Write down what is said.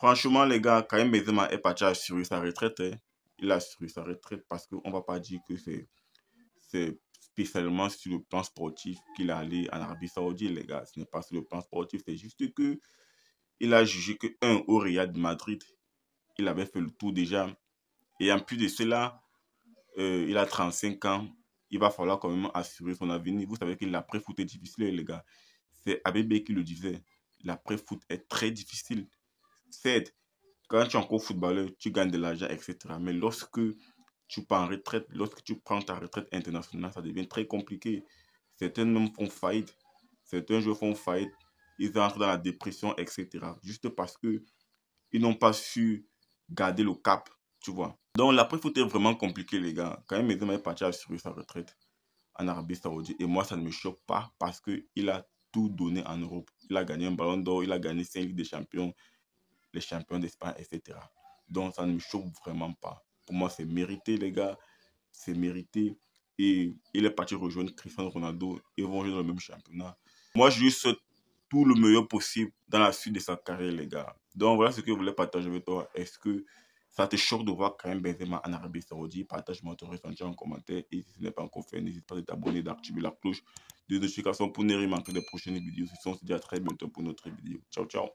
Franchement, les gars, Karim Benzema est parti assurer sa retraite. Hein. Il a assuré sa retraite parce qu'on ne va pas dire que c'est, spécialement sur le plan sportif qu'il est allé en Arabie Saoudite, les gars. Ce n'est pas sur le plan sportif, c'est juste que il a jugé que, un, au Real de Madrid, il avait fait le tour déjà. Et en plus de cela, euh, il a 35 ans. Il va falloir quand même assurer son avenir. Vous savez que l'après-foot est difficile, les gars. C'est Abebe qui le disait. L'après-foot est très difficile certes, quand tu es encore footballeur, tu gagnes de l'argent, etc. Mais lorsque tu pars retraite, lorsque tu prends ta retraite internationale, ça devient très compliqué. Certains hommes font faillite. Certains joueurs font faillite. Ils entrent dans la dépression, etc. Juste parce que ils n'ont pas su garder le cap, tu vois. Donc l'après foot est vraiment compliqué, les gars. Quand même, mes est parti assurer sa retraite en Arabie Saoudite. Et moi, ça ne me choque pas parce qu'il a tout donné en Europe. Il a gagné un ballon d'or, il a gagné 5 Ligues des Champions, les champions d'Espagne, etc. Donc ça ne me choque vraiment pas. Pour moi, c'est mérité, les gars. C'est mérité. Et il est parti rejoindre Cristiano Ronaldo et vont jouer dans le même championnat. Moi, je lui souhaite tout le meilleur possible dans la suite de sa carrière, les gars. Donc voilà ce que je voulais partager avec toi. Est-ce que ça te choque de voir quand même Benzema en Arabie Saoudite Partage-moi ton ressenti en commentaire. Et si ce n'est pas encore fait, n'hésite pas à t'abonner, d'activer la cloche de notification pour ne rien manquer des prochaines vidéos. Sinon, on se dit à très bientôt pour notre vidéo. Ciao, ciao.